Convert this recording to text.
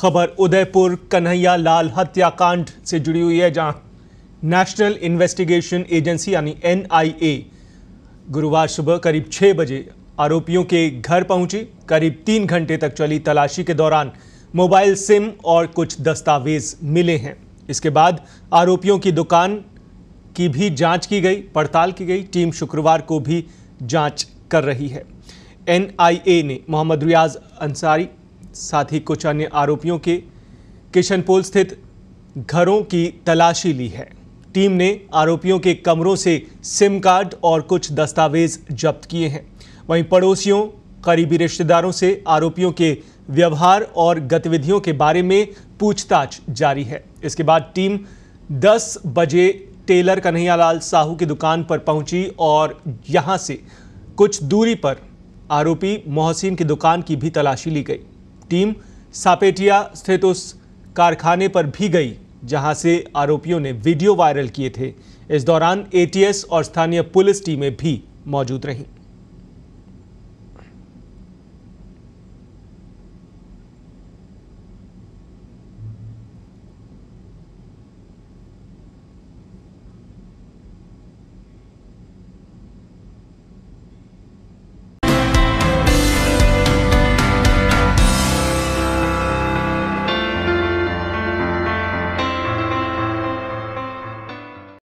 खबर उदयपुर कन्हैया लाल हत्याकांड से जुड़ी हुई है जहां नेशनल इन्वेस्टिगेशन एजेंसी यानी एनआईए गुरुवार सुबह करीब छः बजे आरोपियों के घर पहुंची करीब तीन घंटे तक चली तलाशी के दौरान मोबाइल सिम और कुछ दस्तावेज मिले हैं इसके बाद आरोपियों की दुकान की भी जांच की गई पड़ताल की गई टीम शुक्रवार को भी जांच कर रही है एनआईए ने मोहम्मद रियाज अंसारी साथ ही कुछ अन्य आरोपियों के किशनपोल स्थित घरों की तलाशी ली है टीम ने आरोपियों के कमरों से सिम कार्ड और कुछ दस्तावेज जब्त किए हैं वहीं पड़ोसियों करीबी रिश्तेदारों से आरोपियों के व्यवहार और गतिविधियों के बारे में पूछताछ जारी है इसके बाद टीम 10 बजे टेलर कन्हैयालाल साहू की दुकान पर पहुंची और यहां से कुछ दूरी पर आरोपी मोहसिन की दुकान की भी तलाशी ली गई टीम सापेटिया स्थित उस कारखाने पर भी गई जहां से आरोपियों ने वीडियो वायरल किए थे इस दौरान एटीएस और स्थानीय पुलिस टीमें भी मौजूद रहीं